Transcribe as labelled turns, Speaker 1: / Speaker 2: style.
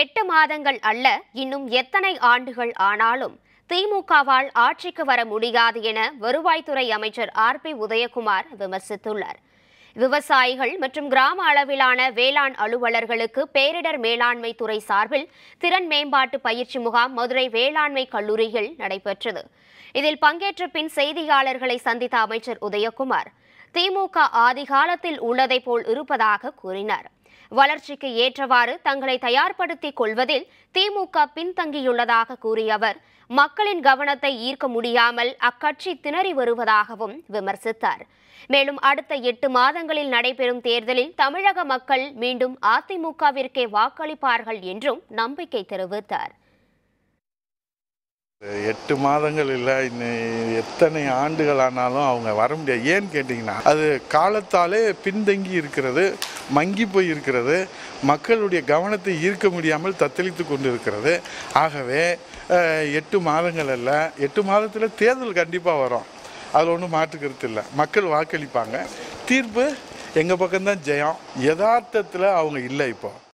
Speaker 1: எட்டு மாதங்கள் அல்ல இன்னும் எத்தனை ஆண்டுகள் ஆனாலும் திமுகவால் ஆட்சிக்கு வர முடியாது என வருவாய்த்துறை அமைச்சர் ஆர் பி உதயகுமார் விமர்சித்துள்ளார் விவசாயிகள் மற்றும் கிராம அளவிலான வேளாண் அலுவலர்களுக்கு பேரிடர் மேலாண்மை துறை சார்பில் திறன் மேம்பாட்டு பயிற்சி முகாம் மதுரை வேளாண்மை கல்லூரியில் நடைபெற்றது இதில் பங்கேற்ற பின் செய்தியாளர்களை சந்தித்த அமைச்சர் உதயகுமார் திமுக ஆதிகாலத்தில் உள்ளதை போல் இருப்பதாக கூறினார் வளர்ச்சிக்கு ஏற்றவாறு தங்களை தயார்படுத்திக் கொள்வதில் திமுக பின்தங்கியுள்ளதாக கூறிய அவர் மக்களின் கவனத்தை ஈர்க்க முடியாமல் அக்கட்சி திணறி வருவதாகவும் விமர்சித்தார் மேலும் அடுத்த எட்டு மாதங்களில் நடைபெறும் தேர்தலில் தமிழக மக்கள் மீண்டும் அதிமுகவிற்கே வாக்களிப்பார்கள் என்றும் நம்பிக்கை தெரிவித்தார்
Speaker 2: எட்டு மாதங்கள் இல்லை இன்னும் எத்தனை ஆண்டுகள் ஆனாலும் அவங்க வர முடியாது ஏன்னு கேட்டிங்கன்னா அது காலத்தாலே பின்தங்கி இருக்கிறது மங்கி போய் இருக்கிறது மக்களுடைய கவனத்தை ஈர்க்க முடியாமல் தத்தளித்து கொண்டு இருக்கிறது ஆகவே எட்டு மாதங்கள் இல்லை எட்டு மாதத்தில் தேர்தல் கண்டிப்பாக வரும் அதில் ஒன்றும் மாற்றுக்கிறது இல்லை மக்கள் வாக்களிப்பாங்க தீர்ப்பு எங்கள் பக்கம்தான் ஜெயம் யதார்த்தத்தில் அவங்க இல்லை இப்போது